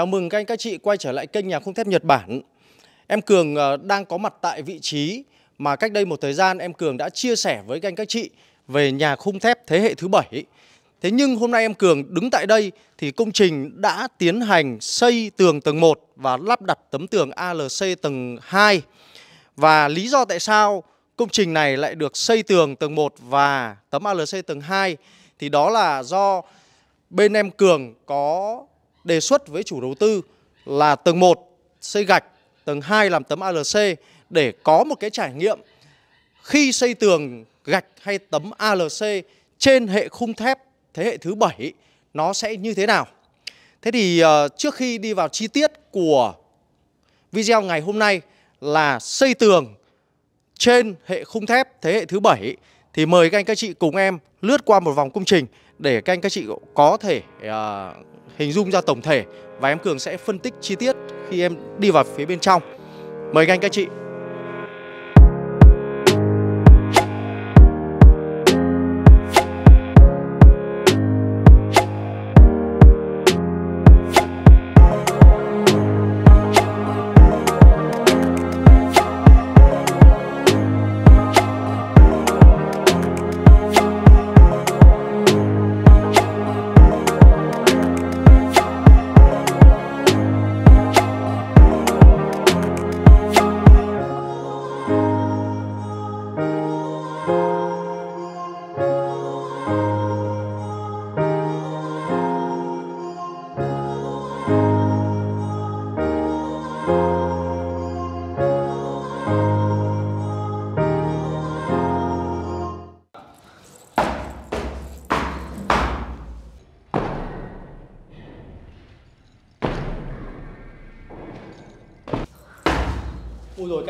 Chào mừng các anh các chị quay trở lại kênh nhà khung thép Nhật Bản. Em Cường ờ, đang có mặt tại vị trí mà cách đây một thời gian em Cường đã chia sẻ với các anh các chị về nhà khung thép thế hệ thứ 7. Thế nhưng hôm nay em Cường đứng tại đây thì công trình đã tiến hành xây tường tầng 1 và lắp đặt tấm tường ALC tầng 2. Và lý do tại sao công trình này lại được xây tường tầng 1 và tấm ALC tầng 2 thì đó là do bên em Cường có đề xuất với chủ đầu tư là tầng 1 xây gạch, tầng 2 làm tấm ALC để có một cái trải nghiệm khi xây tường gạch hay tấm ALC trên hệ khung thép thế hệ thứ 7 nó sẽ như thế nào. Thế thì ờ, trước khi đi vào chi tiết của video ngày hôm nay là xây tường trên hệ khung thép thế hệ thứ 7 thì mời các anh các chị cùng em lướt qua một vòng công trình để các anh các chị có thể uh, hình dung ra tổng thể và em Cường sẽ phân tích chi tiết khi em đi vào phía bên trong. Mời các anh các chị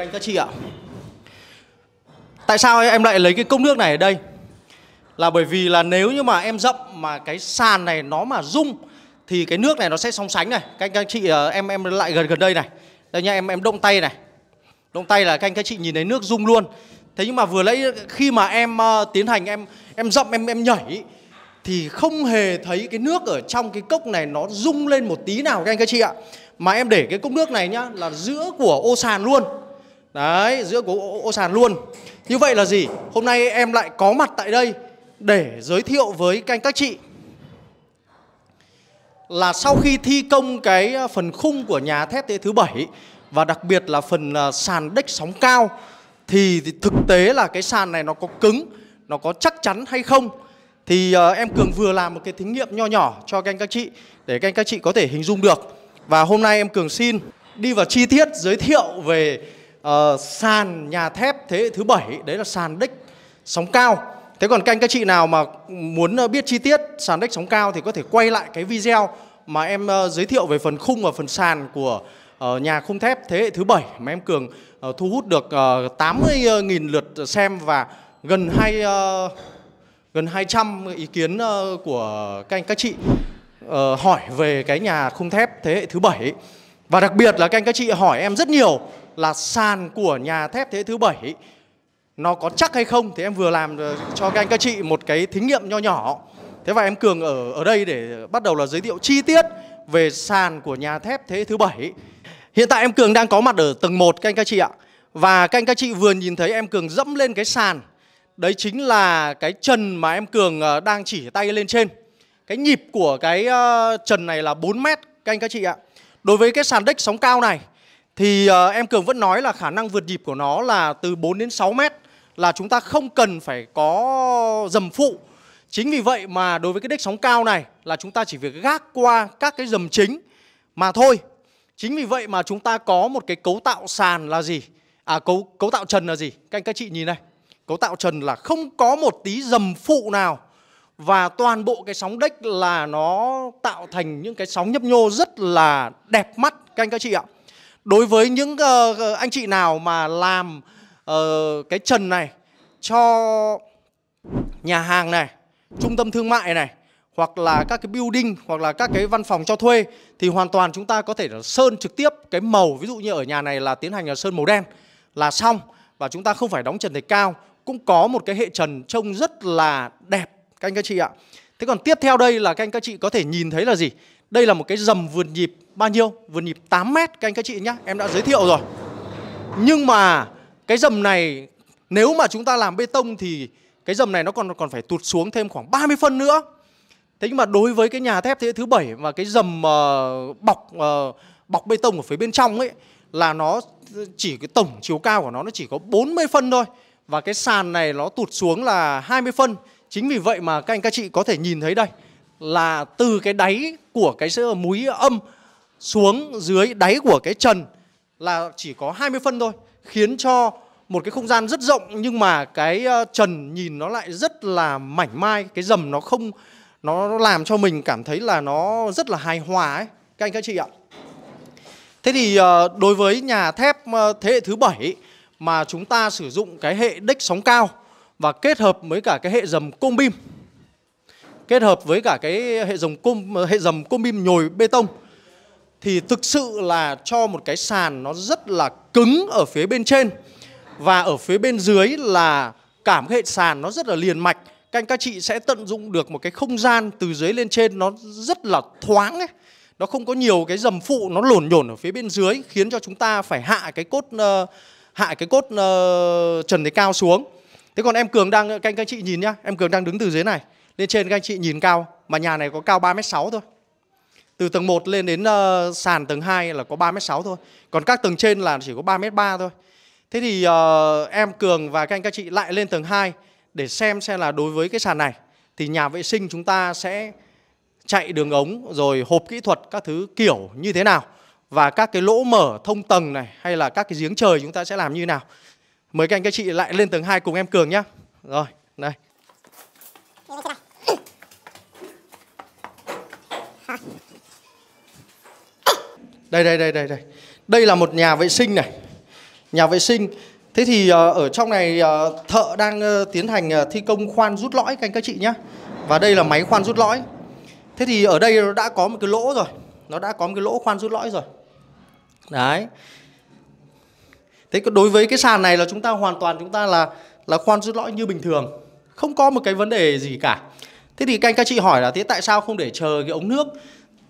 anh các chị ạ Tại sao em lại lấy cái cốc nước này ở đây Là bởi vì là nếu như mà em dậm mà cái sàn này nó mà rung Thì cái nước này nó sẽ song sánh này Các anh các chị ờ, em em lại gần gần đây này Đây nha em em động tay này Động tay là các anh các chị nhìn thấy nước rung luôn Thế nhưng mà vừa lấy khi mà em uh, tiến hành em em dậm em em nhảy thì không hề thấy cái nước ở trong cái cốc này nó rung lên một tí nào các anh các chị ạ. Mà em để cái cốc nước này nhá là giữa của ô sàn luôn. Đấy, giữa của ô, sàn luôn. Như vậy là gì? Hôm nay em lại có mặt tại đây để giới thiệu với các anh các chị là sau khi thi công cái phần khung của nhà thép thế thứ bảy và đặc biệt là phần à, sàn đếch sóng cao thì thực tế là cái sàn này nó có cứng, nó có chắc chắn hay không? Thì à, em Cường vừa làm một cái thí nghiệm nho nhỏ cho các anh các chị để các anh các chị có thể hình dung được. Và hôm nay em Cường xin đi vào chi tiết giới thiệu về uh, sàn nhà thép thế hệ thứ bảy đấy là sàn đích sóng cao thế còn các các chị nào mà muốn ờ, biết chi tiết sàn đích sóng cao thì có thể quay lại cái video mà em uh, giới thiệu về phần khung và phần sàn của uh, nhà khung thép thế hệ thứ bảy mà em cường uh, thu hút được uh, 80.000 lượt xem và gần hai uh, gần 200 ý kiến uh, của các anh các chị uh, hỏi về cái nhà khung thép thế hệ thứ bảy và đặc biệt là các anh các chị hỏi em rất nhiều là sàn của nhà thép thế thứ bảy nó có chắc hay không thì em vừa làm ờ, cho các anh các chị một cái thí nghiệm nho nhỏ thế và em cường ở ở đây để bắt đầu là giới thiệu chi tiết về sàn của nhà thép thế thứ bảy hiện tại em cường đang có mặt ở tầng 1 các anh các chị ạ và các anh các chị vừa nhìn thấy em cường dẫm lên cái sàn đấy chính là cái trần mà em cường ờ, đang chỉ tay lên trên cái nhịp của cái ờ, trần này là 4 mét các anh các chị ạ đối với cái sàn deck sóng cao này thì uh, em Cường vẫn nói là khả năng vượt nhịp của nó là từ 4 đến 6 mét là chúng ta không cần phải có dầm phụ. Chính vì vậy mà đối với cái đếch sóng cao này là chúng ta chỉ việc gác qua các cái dầm chính mà thôi. Chính vì vậy mà chúng ta có một cái cấu tạo sàn là gì? À cấu cấu tạo trần là gì? Các anh các chị nhìn này. Cấu tạo trần là không có một tí dầm phụ nào và toàn bộ cái sóng đếch là nó tạo thành những cái sóng nhấp nhô rất là đẹp mắt các anh các chị ạ đối với những uh, anh chị nào mà làm uh, cái trần này cho nhà hàng này trung tâm thương mại này hoặc là các cái building hoặc là các cái văn phòng cho thuê thì hoàn toàn chúng ta có thể sơn trực tiếp cái màu ví dụ như ở nhà này là tiến hành là sơn màu đen là xong và chúng ta không phải đóng trần thạch cao cũng có một cái hệ trần trông rất là đẹp các anh các chị ạ thế còn tiếp theo đây là các anh các chị có thể nhìn thấy là gì đây là một cái dầm vườn nhịp bao nhiêu? Vườn nhịp 8 mét các anh các chị nhá. Em đã giới thiệu rồi. Nhưng mà cái dầm này nếu mà chúng ta làm bê tông thì cái dầm này nó còn còn phải tụt xuống thêm khoảng 30 phân nữa. Thế nhưng mà đối với cái nhà thép thế thứ bảy và cái dầm uh, bọc uh, bọc bê tông ở phía bên trong ấy là nó chỉ cái tổng chiều cao của nó nó chỉ có 40 phân thôi và cái sàn này nó tụt xuống là 20 phân. Chính vì vậy mà các anh các chị có thể nhìn thấy đây là từ cái đáy của cái múi âm xuống dưới đáy của cái trần là chỉ có 20 phân thôi khiến cho một cái không gian rất rộng nhưng mà cái ờ, trần nhìn nó lại rất là mảnh mai cái dầm nó không nó làm cho mình cảm thấy là nó rất là hài hòa ấy các anh các chị ạ thế thì ờ, đối với nhà thép ờ, thế hệ thứ bảy mà chúng ta sử dụng cái hệ đích sóng cao và kết hợp với cả cái hệ dầm côm bim kết hợp với cả cái hệ dầm cung hệ dầm cung bim nhồi bê tông thì thực sự là cho một cái sàn nó rất là cứng ở phía bên trên và ở phía bên dưới là cả một hệ sàn nó rất là liền mạch các anh các chị sẽ tận dụng được một cái không gian từ dưới lên trên nó rất là thoáng ấy nó không có nhiều cái dầm phụ nó lổn nhổn ở phía bên dưới khiến cho chúng ta phải hạ cái cốt ờ, hạ cái cốt ờ, trần đấy cao xuống thế còn em cường đang các anh các chị nhìn nhá em cường đang đứng từ dưới này lên trên các anh chị nhìn cao, mà nhà này có cao 3m6 thôi. Từ tầng 1 lên đến uh, sàn tầng 2 là có 3m6 thôi. Còn các tầng trên là chỉ có 3m3 thôi. Thế thì uh, em Cường và các anh các chị lại lên tầng 2 để xem xem là đối với cái sàn này thì nhà vệ sinh chúng ta sẽ chạy đường ống rồi hộp kỹ thuật các thứ kiểu như thế nào và các cái lỗ mở thông tầng này hay là các cái giếng trời chúng ta sẽ làm như nào. Mời các anh các chị lại lên tầng 2 cùng em Cường nhé. Rồi, đây. đây đây đây đây đây đây là một nhà vệ sinh này nhà vệ sinh thế thì ờ, ở trong này ờ, thợ đang ờ, tiến hành thi công khoan rút lõi các anh các chị nhé và đây là máy khoan rút lõi thế thì ở đây nó đã có một cái lỗ rồi nó đã có một cái lỗ khoan rút lõi rồi đấy thế đối với cái sàn này là chúng ta hoàn toàn chúng ta là là khoan rút lõi như bình thường không có một cái vấn đề gì cả Thế thì các anh các chị hỏi là thế tại sao không để chờ cái ống nước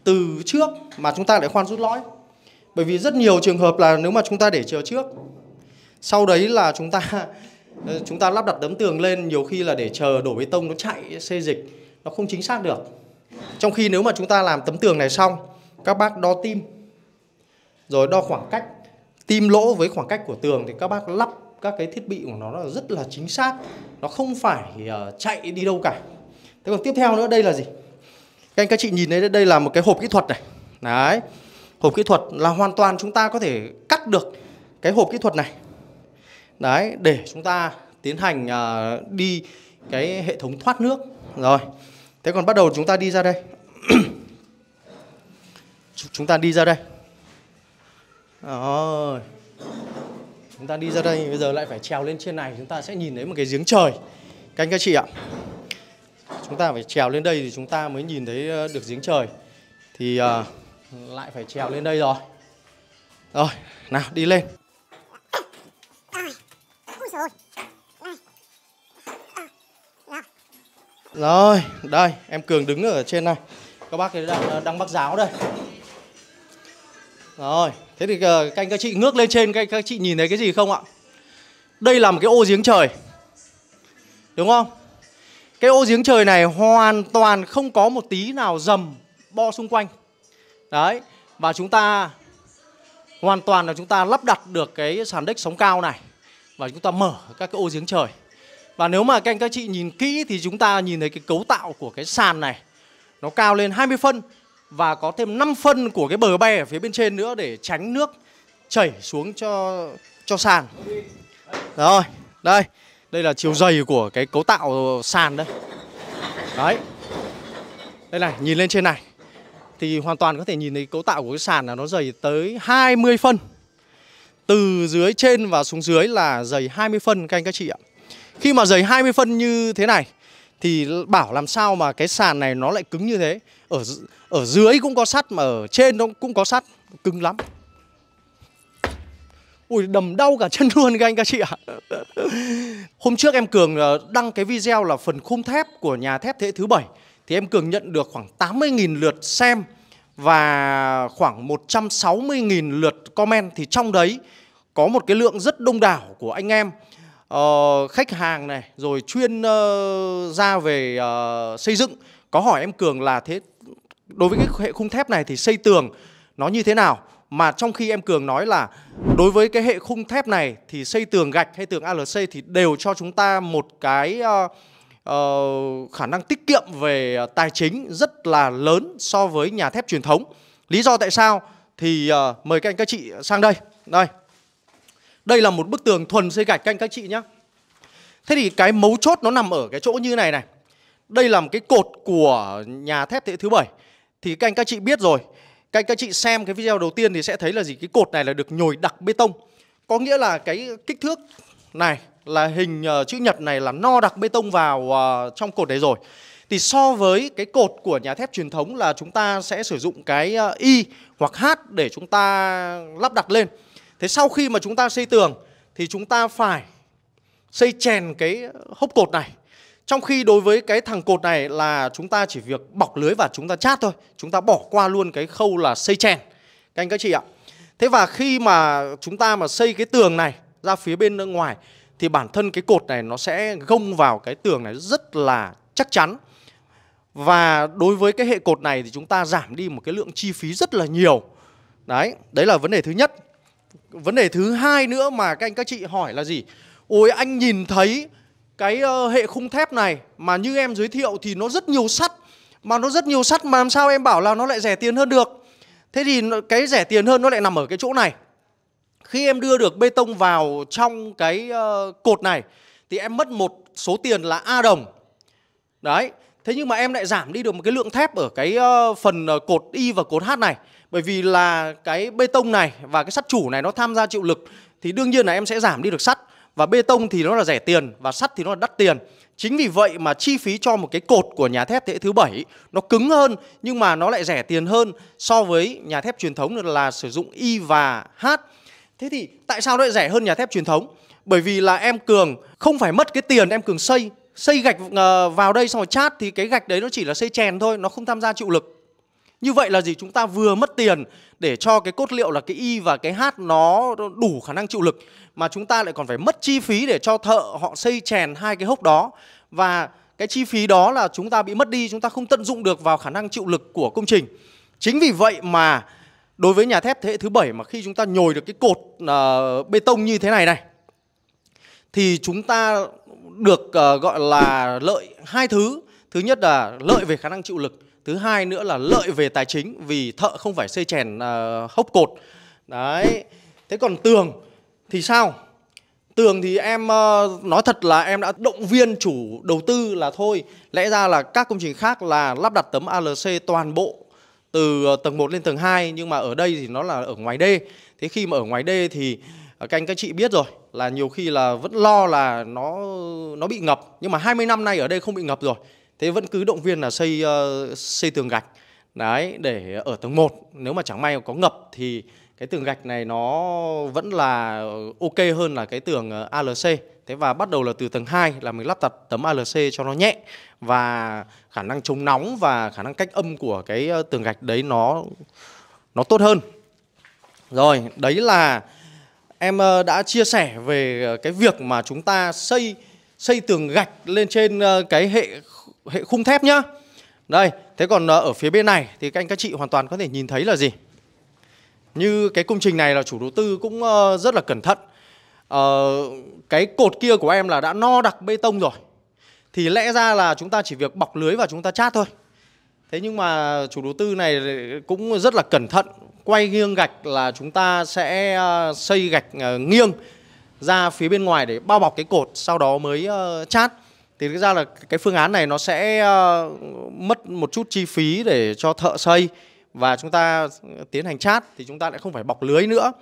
từ trước mà chúng ta lại khoan rút lõi? Bởi vì rất nhiều trường hợp là nếu mà chúng ta để chờ trước sau đấy là chúng ta chúng ta lắp đặt tấm tường lên nhiều khi là để chờ đổ bê tông nó chạy xê dịch nó không chính xác được. Trong khi nếu mà chúng ta làm tấm tường này xong các bác đo tim rồi đo khoảng cách tim lỗ với khoảng cách của tường thì các bác lắp các cái thiết bị của nó là rất là chính xác nó không phải ờ, chạy đi đâu cả thế còn tiếp theo nữa đây là gì các anh các chị nhìn thấy đây là một cái hộp kỹ thuật này đấy hộp kỹ thuật là hoàn toàn chúng ta có thể cắt được cái hộp kỹ thuật này đấy để chúng ta tiến hành uh, đi cái hệ thống thoát nước rồi thế còn bắt đầu chúng ta đi ra đây chúng ta đi ra đây rồi chúng ta đi ra đây bây giờ lại phải trèo lên trên này chúng ta sẽ nhìn thấy một cái giếng trời các anh các chị ạ chúng ta phải trèo lên đây thì chúng ta mới nhìn thấy ờ, được giếng trời thì uh, lại phải trèo lên đây rồi rồi nào đi lên rồi đây em cường đứng ở trên này các bác ấy đang ờ, đang bắt giáo đây rồi thế thì uh, các anh các chị ngước lên trên các các chị nhìn thấy cái gì không ạ đây là một cái ô giếng trời đúng không cái ô giếng trời này hoàn toàn không có một tí nào dầm bo xung quanh đấy và chúng ta hoàn toàn là chúng ta lắp đặt được cái sàn deck sóng cao này và chúng ta mở các cái ô giếng trời và nếu mà các anh các chị nhìn kỹ thì chúng ta nhìn thấy cái cấu tạo của cái sàn này nó cao lên 20 phân và có thêm 5 phân của cái bờ bè ở phía bên trên nữa để tránh nước chảy xuống cho cho sàn. Rồi, đây. Đây là chiều dày của cái cấu tạo sàn đấy. Đấy. Đây này, nhìn lên trên này thì hoàn toàn có thể nhìn thấy cấu tạo của cái sàn là nó dày tới 20 phân. Từ dưới trên và xuống dưới là dày 20 phân các anh các chị ạ. Khi mà dày 20 phân như thế này thì bảo làm sao mà cái sàn này nó lại cứng như thế. Ở ở dưới cũng có sắt mà ở trên nó cũng có sắt, cứng lắm ui đầm đau cả chân luôn các anh các chị ạ hôm trước em cường ờ, đăng cái video là phần khung thép của nhà thép thế thứ bảy thì em cường nhận được khoảng 80.000 lượt xem và khoảng 160.000 lượt comment thì trong đấy có một cái lượng rất đông đảo của anh em uh, khách hàng này rồi chuyên uh, ra về uh, xây dựng có hỏi em cường là thế đối với cái hệ khung thép này thì xây tường nó như thế nào mà trong khi em Cường nói là đối với cái hệ khung thép này thì xây tường gạch hay tường ALC thì đều cho chúng ta một cái uh, uh, khả năng tiết kiệm về tài chính rất là lớn so với nhà thép truyền thống. Lý do tại sao thì uh, mời các anh các chị sang đây. Đây. Đây là một bức tường thuần xây gạch các anh các chị nhé. Thế thì cái mấu chốt nó nằm ở cái chỗ như này này. Đây là một cái cột của nhà thép thế thứ bảy thì các anh các chị biết rồi các anh các chị xem cái video đầu tiên thì sẽ thấy là gì cái cột này là được nhồi đặc bê tông có nghĩa là cái kích thước này là hình uh, chữ nhật này là no đặc bê tông vào uh, trong cột đấy rồi thì so với cái cột của nhà thép truyền thống là chúng ta sẽ sử dụng cái uh, ờ, y hoặc h để chúng ta lắp đặt lên thế sau khi mà chúng ta xây tường thì chúng ta phải xây chèn cái hốc cột này trong khi đối với cái thằng cột này là chúng ta chỉ việc bọc lưới và chúng ta chát thôi. Chúng ta bỏ qua luôn cái khâu là xây chèn. Các anh các chị ạ. Thế và khi mà chúng ta mà xây cái tường này ra phía bên ngoài thì bản thân cái cột này nó sẽ gông vào cái tường này rất là chắc chắn. Và đối với cái hệ cột này thì chúng ta giảm đi một cái lượng chi phí rất là nhiều. Đấy, đấy là vấn đề thứ nhất. Vấn đề thứ hai nữa mà các anh các chị hỏi là gì? Ôi anh nhìn thấy cái ờ, hệ khung thép này mà như em giới thiệu thì nó rất nhiều sắt mà nó rất nhiều sắt mà làm sao em bảo là nó lại rẻ tiền hơn được thế thì cái rẻ tiền hơn nó lại nằm ở cái chỗ này khi em đưa được bê tông vào trong cái ờ, cột này thì em mất một số tiền là a đồng đấy thế nhưng mà em lại giảm đi được một cái lượng thép ở cái ờ, phần cột y và cột h này bởi vì là cái bê tông này và cái sắt chủ này nó tham gia chịu lực thì đương nhiên là em sẽ giảm đi được sắt và bê tông thì nó là rẻ tiền và sắt thì nó là đắt tiền. Chính vì vậy mà chi phí cho một cái cột của nhà thép thế hệ thứ bảy nó cứng hơn nhưng mà nó lại rẻ tiền hơn so với nhà thép truyền thống là sử dụng Y và H. Thế thì tại sao nó lại rẻ hơn nhà thép truyền thống? Bởi vì là em Cường không phải mất cái tiền em Cường xây xây gạch ờ, vào đây xong rồi chát thì cái gạch đấy nó chỉ là xây chèn thôi nó không tham gia chịu lực như vậy là gì? Chúng ta vừa mất tiền để cho cái cốt liệu là cái Y và cái H nó đủ khả năng chịu lực mà chúng ta lại còn phải mất chi phí để cho thợ họ xây chèn hai cái hốc đó và cái chi phí đó là chúng ta bị mất đi, chúng ta không tận dụng được vào khả năng chịu lực của công trình. Chính vì vậy mà đối với nhà thép thế hệ thứ bảy mà khi chúng ta nhồi được cái cột uh, bê tông như thế này này thì chúng ta được uh, gọi là lợi hai thứ. Thứ nhất là lợi về khả năng chịu lực thứ hai nữa là lợi về tài chính vì thợ không phải xây chèn uh, hốc cột đấy thế còn tường thì sao tường thì em uh, nói thật là em đã động viên chủ đầu tư là thôi lẽ ra là các công trình khác là lắp đặt tấm alc toàn bộ từ ờ, tầng 1 lên tầng 2 nhưng mà ở đây thì nó là ở ngoài đê thế khi mà ở ngoài đê thì ờ, các anh các chị biết rồi là nhiều khi là vẫn lo là nó nó bị ngập nhưng mà 20 năm nay ở đây không bị ngập rồi thế vẫn cứ động viên là xây uh, xây tường gạch đấy để ở tầng 1 nếu mà chẳng may có ngập thì cái tường gạch này nó vẫn là ok hơn là cái tường ờ, ALC thế và bắt đầu là từ tầng 2 là mình lắp đặt tấm ALC cho nó nhẹ và khả năng chống nóng và khả năng cách âm của cái ờ, tường gạch đấy nó nó tốt hơn rồi đấy là em đã chia sẻ về cái việc mà chúng ta xây xây tường gạch lên trên cái hệ hệ khung thép nhá. Đây, thế còn ờ, ở phía bên này thì các anh các chị hoàn toàn có thể nhìn thấy là gì? Như cái công trình này là chủ đầu tư cũng ờ, rất là cẩn thận. Ờ, cái cột kia của em là đã no đặc bê tông rồi. Thì lẽ ra là chúng ta chỉ việc bọc lưới và chúng ta chát thôi. Thế nhưng mà chủ đầu tư này cũng rất là cẩn thận Quay nghiêng gạch là chúng ta sẽ xây gạch nghiêng ra phía bên ngoài để bao bọc cái cột Sau đó mới chát thì thực ra là cái phương án này nó sẽ uh, mất một chút chi phí để cho thợ xây và chúng ta tiến hành chát thì chúng ta lại không phải bọc lưới nữa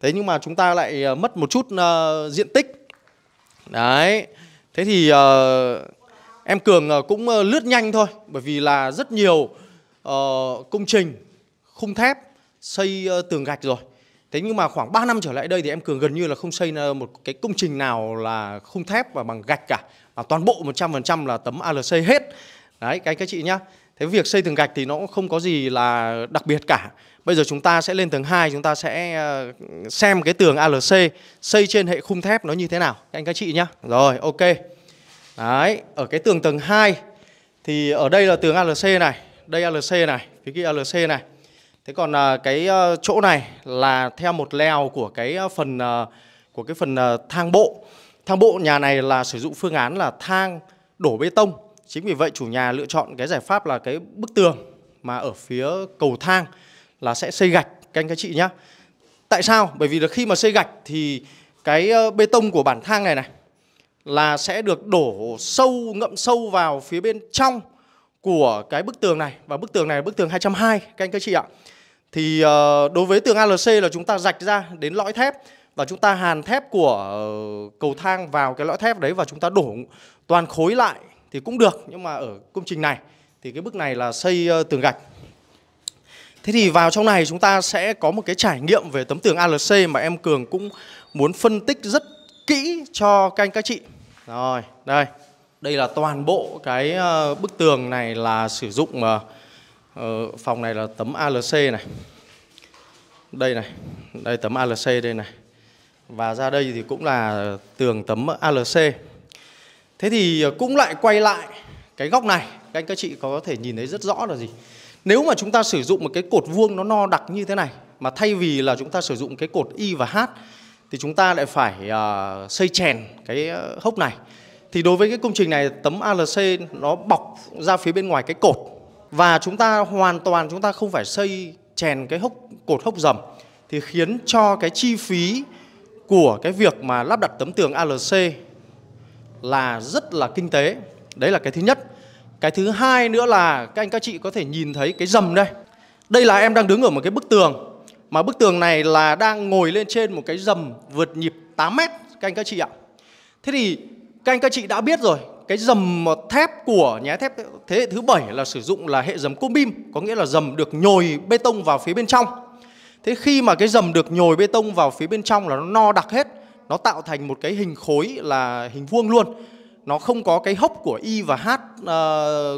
thế nhưng mà chúng ta lại ờ, mất một chút uh, diện tích đấy thế thì uh, em cường cũng lướt nhanh thôi bởi vì là rất nhiều uh, công trình khung thép xây uh, tường gạch rồi thế nhưng mà khoảng 3 năm trở lại đây thì em cường gần như là không xây một cái công trình nào là khung thép và bằng gạch cả à, toàn bộ 100% là tấm ALC hết đấy các anh các chị nhá thế việc xây tường gạch thì nó cũng không có gì là đặc biệt cả bây giờ chúng ta sẽ lên tầng 2 chúng ta sẽ ờ, xem cái tường ALC xây trên hệ khung thép nó như thế nào các anh các chị nhá rồi ok đấy ở cái tường tầng 2 thì ở đây là tường ALC này đây ALC này phía kia ALC này thế còn ờ, cái ờ, chỗ này là theo một leo của cái phần của cái phần thang bộ thang bộ nhà này là sử dụng phương án là thang đổ bê tông chính vì vậy chủ nhà lựa chọn cái giải pháp là cái bức tường mà ở phía cầu thang là sẽ xây gạch canh các chị nhá tại sao bởi vì là khi mà xây gạch thì cái ờ, bê tông của bản thang này này là sẽ được đổ sâu ngậm sâu vào phía bên trong của cái bức tường này và bức tường này là bức tường 220 canh các chị ạ. Thì ờ, đối với tường ALC là chúng ta rạch ra đến lõi thép và chúng ta hàn thép của ờ, cầu thang vào cái lõi thép đấy và chúng ta đổ toàn khối lại thì cũng được nhưng mà ở công trình này thì cái bức này là xây ờ, tường gạch Thế thì vào trong này chúng ta sẽ có một cái trải nghiệm về tấm tường ALC mà em Cường cũng muốn phân tích rất kỹ cho các anh các chị. Rồi, đây. Đây là toàn bộ cái ờ, bức tường này là sử dụng phòng này là tấm ALC này. Đây này. Đây tấm ALC đây này và ra đây thì cũng là tường tấm ALC thế thì ờ, cũng lại quay lại cái góc này các anh các chị có thể nhìn thấy rất rõ là gì nếu mà chúng ta sử dụng một cái cột vuông nó no đặc như thế này mà thay vì là chúng ta sử dụng cái cột y và h thì chúng ta lại phải uh, xây chèn cái ờ, hốc này thì đối với cái công trình này tấm ALC nó bọc ra phía bên ngoài cái cột và chúng ta hoàn toàn chúng ta không phải xây chèn cái hốc cột hốc dầm thì khiến cho cái chi phí của cái việc mà lắp đặt tấm tường ALC là rất là kinh tế. Đấy là cái thứ nhất. Cái thứ hai nữa là các anh các chị có thể nhìn thấy cái dầm đây. Đây là em đang đứng ở một cái bức tường. Mà bức tường này là đang ngồi lên trên một cái dầm vượt nhịp 8 mét các anh các chị ạ. Thế thì các anh các chị đã biết rồi, cái dầm thép của nhà thép thế hệ thứ bảy là sử dụng là hệ dầm cốm bim, có nghĩa là dầm được nhồi bê tông vào phía bên trong. Thế khi mà cái dầm được nhồi bê tông vào phía bên trong là nó no đặc hết, nó tạo thành một cái hình khối là hình vuông luôn. Nó không có cái hốc của Y và H uh,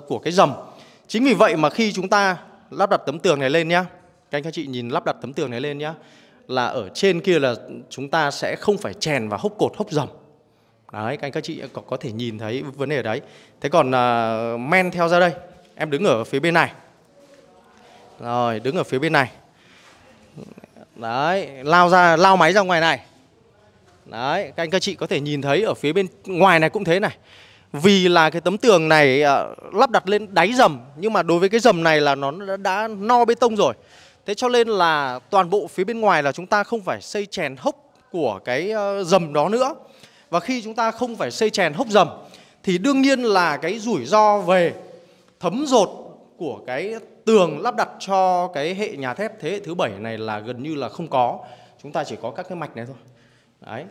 của cái dầm. Chính vì vậy mà khi chúng ta lắp đặt tấm tường này lên nhá, các anh các chị nhìn lắp đặt tấm tường này lên nhá, là ở trên kia là chúng ta sẽ không phải chèn vào hốc cột hốc dầm. Đấy, các anh các chị có, có thể nhìn thấy vấn đề ở đấy. Thế còn uh, men theo ra đây, em đứng ở phía bên này. Rồi, đứng ở phía bên này đấy lao ra lao máy ra ngoài này đấy các anh các chị có thể nhìn thấy ở phía bên ngoài này cũng thế này vì là cái tấm tường này uh, lắp đặt lên đáy dầm nhưng mà đối với cái dầm này là nó đã, đã no bê tông rồi thế cho nên là toàn bộ phía bên ngoài là chúng ta không phải xây chèn hốc của cái uh, dầm đó nữa và khi chúng ta không phải xây chèn hốc dầm thì đương nhiên là cái rủi ro về thấm rột của cái tường lắp đặt cho cái hệ nhà thép thế hệ thứ bảy này là gần như là không có chúng ta chỉ có các cái mạch này thôi đấy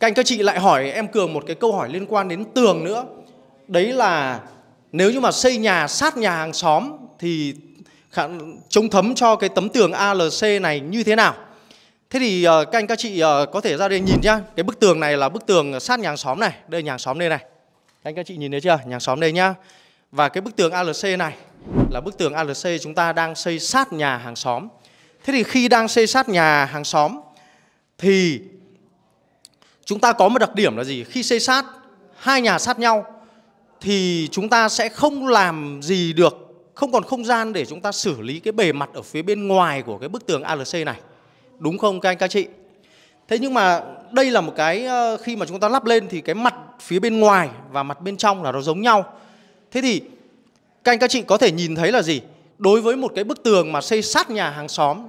các anh các chị lại hỏi em cường một cái câu hỏi liên quan đến tường nữa đấy là nếu như mà xây nhà sát nhà hàng xóm thì chống thấm cho cái tấm tường ALC này như thế nào Thế thì ờ, các anh các chị ờ, có thể ra đây nhìn nhá Cái bức tường này là bức tường sát nhà hàng xóm này Đây nhà hàng xóm đây này Các anh các chị nhìn thấy chưa? Nhà hàng xóm đây nhá Và cái bức tường ALC này là bức tường ALC chúng ta đang xây sát nhà hàng xóm. Thế thì khi đang xây sát nhà hàng xóm thì chúng ta có một đặc điểm là gì? Khi xây sát hai nhà sát nhau thì chúng ta sẽ không làm gì được, không còn không gian để chúng ta xử lý cái bề mặt ở phía bên ngoài của cái bức tường ALC này. Đúng không các anh các chị? Thế nhưng mà đây là một cái ờ, khi mà chúng ta lắp lên thì cái mặt phía bên ngoài và mặt bên trong là nó giống nhau. Thế thì các anh các chị có thể nhìn thấy là gì? Đối với một cái bức tường mà xây sát nhà hàng xóm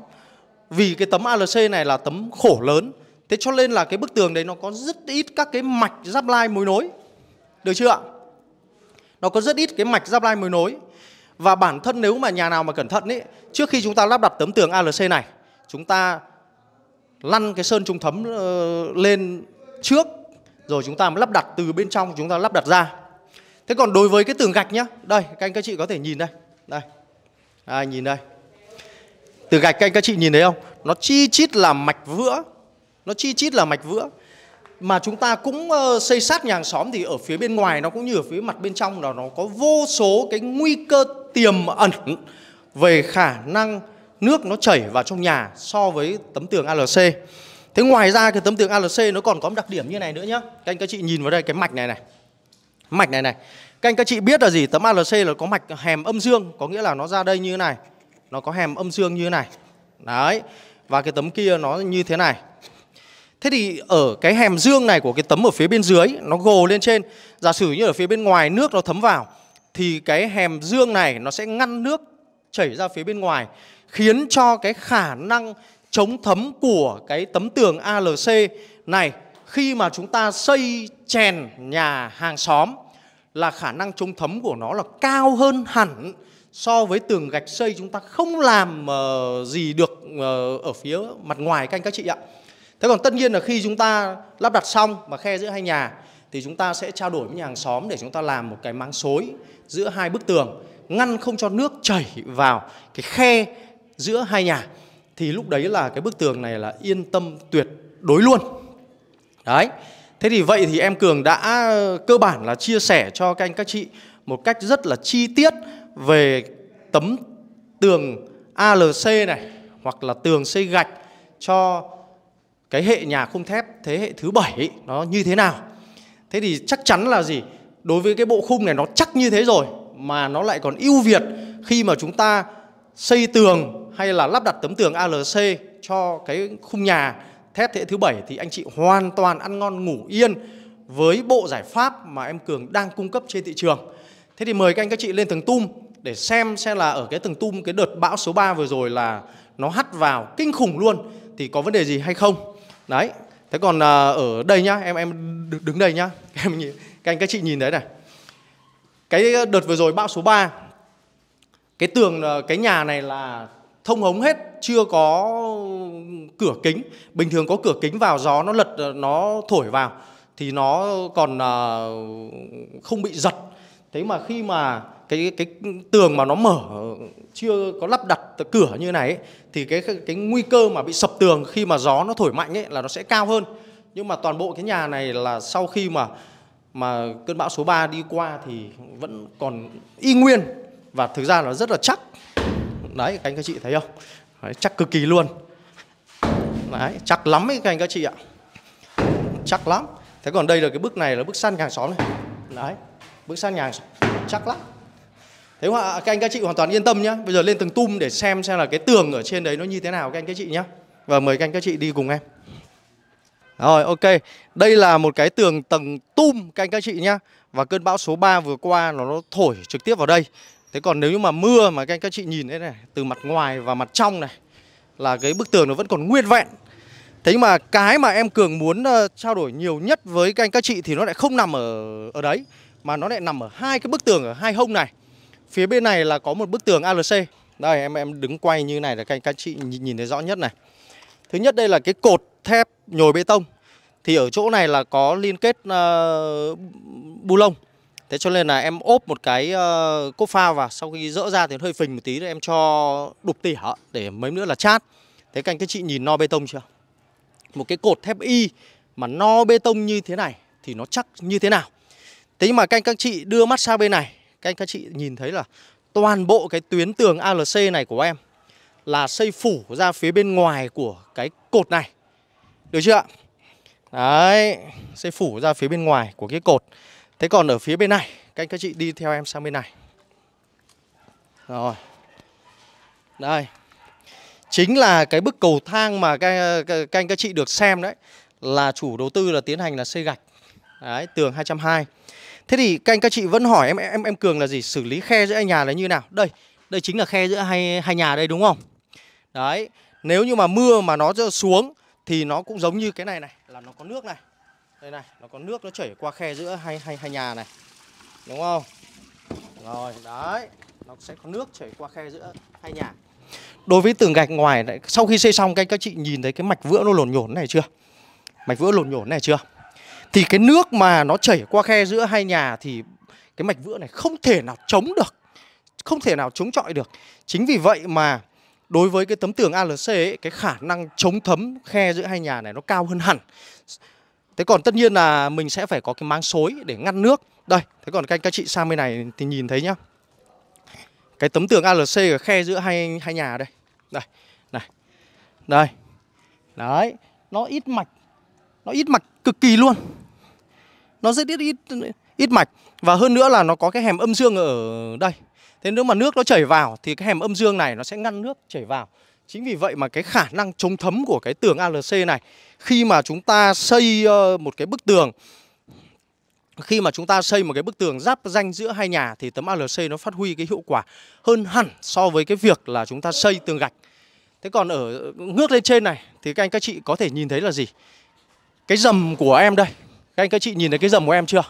Vì cái tấm ALC này là tấm khổ lớn Thế cho nên là cái bức tường đấy nó có rất ít các cái mạch giáp lai mối nối Được chưa ạ? Nó có rất ít cái mạch giáp lai mối nối Và bản thân nếu mà nhà nào mà cẩn thận ấy Trước khi chúng ta lắp đặt tấm tường ALC này Chúng ta lăn cái sơn trung thấm ờ, lên trước rồi chúng ta lắp đặt từ bên trong chúng ta lắp đặt ra Thế còn đối với cái tường gạch nhá, đây các anh các chị có thể nhìn đây, đây, à, nhìn đây. Tường gạch các anh các chị nhìn thấy không? Nó chi chít là mạch vữa, nó chi chít là mạch vữa. Mà chúng ta cũng ờ, xây sát nhà hàng xóm thì ở phía bên ngoài nó cũng như ở phía mặt bên trong là nó có vô số cái nguy cơ tiềm ẩn về khả năng nước nó chảy vào trong nhà so với tấm tường ALC. Thế ngoài ra cái tấm tường ALC nó còn có một đặc điểm như này nữa nhá. Các anh các chị nhìn vào đây cái mạch này này mạch này này các anh các chị biết là gì tấm ALC là có mạch hèm âm dương có nghĩa là nó ra đây như thế này nó có hèm âm dương như thế này đấy và cái tấm kia nó như thế này Thế thì ở cái hèm dương này của cái tấm ở phía bên dưới nó gồ lên trên Giả sử như ở phía bên ngoài nước nó thấm vào Thì cái hèm dương này nó sẽ ngăn nước chảy ra phía bên ngoài Khiến cho cái khả năng chống thấm của cái tấm tường ALC này khi mà chúng ta xây chèn nhà hàng xóm là khả năng chống thấm của nó là cao hơn hẳn so với tường gạch xây chúng ta không làm uh, gì được uh, ở phía mặt ngoài các anh các chị ạ. Thế còn tất nhiên là khi chúng ta lắp đặt xong mà khe giữa hai nhà thì chúng ta sẽ trao đổi với nhà hàng xóm để chúng ta làm một cái máng xối giữa hai bức tường ngăn không cho nước chảy vào cái khe giữa hai nhà thì lúc đấy là cái bức tường này là yên tâm tuyệt đối luôn. Đấy. Thế thì vậy thì em Cường đã cơ bản là chia sẻ cho các anh các chị một cách rất là chi tiết về tấm tường ALC này hoặc là tường xây gạch cho cái hệ nhà khung thép thế hệ thứ bảy nó như thế nào. Thế thì chắc chắn là gì? Đối với cái bộ khung này nó chắc như thế rồi mà nó lại còn ưu việt khi mà chúng ta xây tường hay là lắp đặt tấm tường ALC cho cái khung nhà thép thế hệ thứ bảy thì anh chị hoàn toàn ăn ngon ngủ yên với bộ giải pháp mà em Cường đang cung cấp trên thị trường. Thế thì mời các anh các chị lên tầng tum để xem xem là ở cái tầng tum cái đợt bão số 3 vừa rồi là nó hắt vào kinh khủng luôn thì có vấn đề gì hay không. Đấy. Thế còn à, ở đây nhá, em em đứng đây nhá. Em nhìn, các anh các chị nhìn đấy này. Cái à, đợt vừa rồi bão số 3 cái tường à, cái nhà này là thông ống hết chưa có cửa kính bình thường có cửa kính vào gió nó lật nó thổi vào thì nó còn à, không bị giật thế mà khi mà cái cái tường mà nó mở chưa có lắp đặt cửa như này ấy, thì cái cái nguy cơ mà bị sập tường khi mà gió nó thổi mạnh ấy là nó sẽ cao hơn nhưng mà toàn bộ cái nhà này là sau khi mà mà cơn bão số 3 đi qua thì vẫn còn y nguyên và thực ra là rất là chắc đấy các anh các chị thấy không đấy, chắc cực kỳ luôn đấy chắc lắm ấy các anh các chị ạ chắc lắm thế còn đây là cái bước này là bước săn nhà hàng xóm này đấy bước săn nhà hàng xóm chắc lắm thế họa các anh các chị hoàn toàn yên tâm nhé bây giờ lên tầng tum để xem xem là cái tường ở trên đấy nó như thế nào các anh các chị nhé và mời các anh các chị đi cùng em rồi ok, đây là một cái tường tầng tum các anh các chị nhá Và cơn bão số 3 vừa qua nó, nó thổi trực tiếp vào đây Thế còn nếu như mà mưa mà các anh các chị nhìn thấy này, từ mặt ngoài và mặt trong này là cái bức tường nó vẫn còn nguyên vẹn. Thế nhưng mà cái mà em Cường muốn trao đổi nhiều nhất với các anh các chị thì nó lại không nằm ở ở đấy mà nó lại nằm ở hai cái bức tường ở hai hông này. Phía bên này là có một bức tường ALC. Đây em em đứng quay như này là các anh các chị nhìn, nhìn thấy rõ nhất này. Thứ nhất đây là cái cột thép nhồi bê tông. Thì ở chỗ này là có liên kết uh, bu lông Thế cho nên là em ốp một cái uh, ờ, cốt pha vào sau khi dỡ ra thì hơi phình một tí rồi em cho đục tỉa để mấy nữa là chát. Thế các các chị nhìn no bê tông chưa? Một cái cột thép y mà no bê tông như thế này thì nó chắc như thế nào? Thế nhưng mà canh các chị đưa mắt sang bên này, canh các chị nhìn thấy là toàn bộ cái tuyến tường ALC này của em là xây phủ ra phía bên ngoài của cái cột này. Được chưa ạ? Đấy, xây phủ ra phía bên ngoài của cái cột. Thế còn ở phía bên này Các anh các chị đi theo em sang bên này Rồi Đây Chính là cái bức cầu thang mà các, anh các chị được xem đấy Là chủ đầu tư là tiến hành là xây gạch Đấy, tường 220 Thế thì các anh các chị vẫn hỏi em em em Cường là gì? Xử lý khe giữa hai nhà là như nào? Đây, đây chính là khe giữa hai hai nhà đây đúng không? Đấy, nếu như mà mưa mà nó xuống thì nó cũng giống như cái này này là nó có nước này đây này nó có nước nó chảy qua khe giữa hai hai hai nhà này đúng không rồi đấy nó sẽ có nước chảy qua khe giữa hai nhà đối với tường gạch ngoài này, sau khi xây xong cái các chị nhìn thấy cái mạch vữa nó lổn nhổn này chưa mạch vữa lổn nhổn này chưa thì cái nước mà nó chảy qua khe giữa hai nhà thì cái mạch vữa này không thể nào chống được không thể nào chống chọi được chính vì vậy mà đối với cái tấm tường ALC ấy, cái khả năng chống thấm khe giữa hai nhà này nó cao hơn hẳn Thế còn tất nhiên là mình sẽ phải có cái máng xối để ngăn nước. Đây, thế còn các các chị sang bên này thì nhìn thấy nhá. Cái tấm tường ALC ở khe giữa hai hai nhà đây. Đây. Này. Đây. Đấy, nó ít mạch. Nó ít mạch cực kỳ luôn. Nó rất ít ít ít mạch và hơn nữa là nó có cái hẻm âm dương ở đây. Thế nếu mà nước nó chảy vào thì cái hẻm âm dương này nó sẽ ngăn nước chảy vào Chính vì vậy mà cái khả năng chống thấm của cái tường ALC này khi mà chúng ta xây một cái bức tường khi mà chúng ta xây một cái bức tường giáp danh giữa hai nhà thì tấm ALC nó phát huy cái hiệu quả hơn hẳn so với cái việc là chúng ta xây tường gạch. Thế còn ở ngước lên trên này thì các anh các chị có thể nhìn thấy là gì? Cái dầm của em đây. Các anh các chị nhìn thấy cái dầm của em chưa?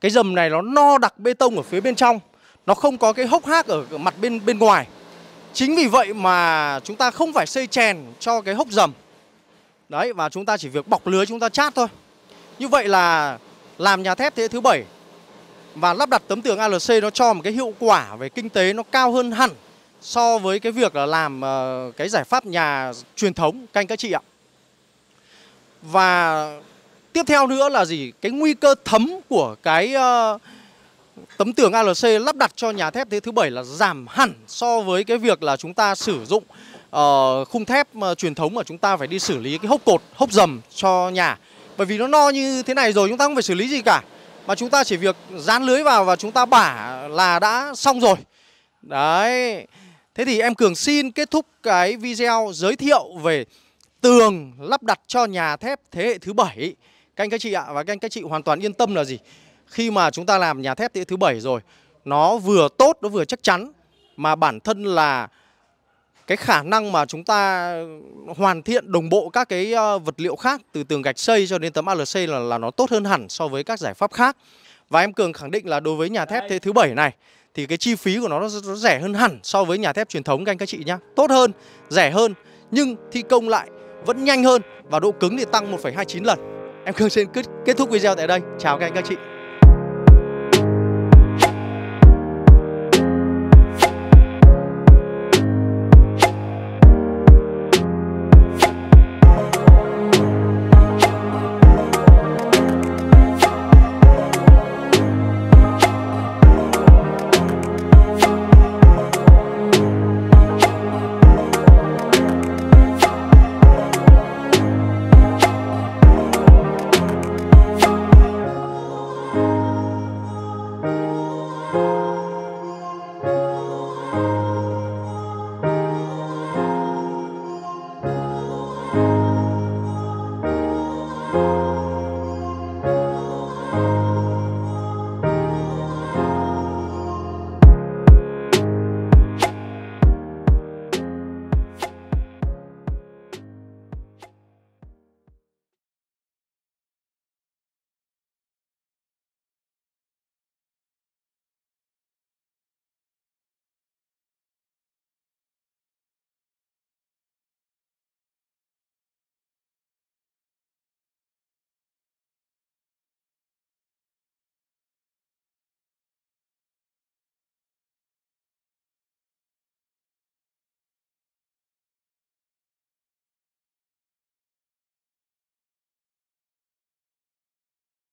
Cái dầm này nó no đặc bê tông ở phía bên trong. Nó không có cái hốc hác ở mặt bên bên ngoài Chính vì vậy mà chúng ta không phải xây chèn cho cái hốc dầm. Đấy và chúng ta chỉ việc bọc lưới chúng ta chát thôi. Như vậy là làm nhà thép thế thứ bảy và lắp đặt tấm tường ALC nó cho một cái hiệu quả về kinh tế nó cao hơn hẳn so với cái việc là làm ờ, cái giải pháp nhà truyền thống canh các chị ạ. Và tiếp theo nữa là gì? Cái nguy cơ thấm của cái uh, Tấm tường ALC lắp đặt cho nhà thép thế thứ bảy là giảm hẳn so với cái việc là chúng ta sử dụng uh, khung thép uh, truyền thống mà chúng ta phải đi xử lý cái hốc cột, hốc dầm cho nhà. Bởi vì nó no như thế này rồi chúng ta không phải xử lý gì cả. Mà chúng ta chỉ việc dán lưới vào và chúng ta bả là đã xong rồi. Đấy. Thế thì em Cường xin kết thúc cái video giới thiệu về tường lắp đặt cho nhà thép thế hệ thứ bảy. Các anh các chị ạ và các anh các chị hoàn toàn yên tâm là gì? khi mà chúng ta làm nhà thép thế thứ bảy rồi nó vừa tốt nó vừa chắc chắn mà bản thân là cái khả năng mà chúng ta hoàn thiện đồng bộ các cái ờ, vật liệu khác từ tường gạch xây cho đến tấm ALC là là nó tốt hơn hẳn so với các giải pháp khác. Và em Cường khẳng định là đối với nhà thép thế thứ bảy này thì cái chi phí của nó nó, rẻ hơn hẳn so với nhà thép truyền thống các anh các chị nhá. Tốt hơn, rẻ hơn nhưng thi công lại vẫn nhanh hơn và độ cứng thì tăng 1,29 lần. Em Cường xin kết, kết thúc video tại đây. Chào các anh các chị.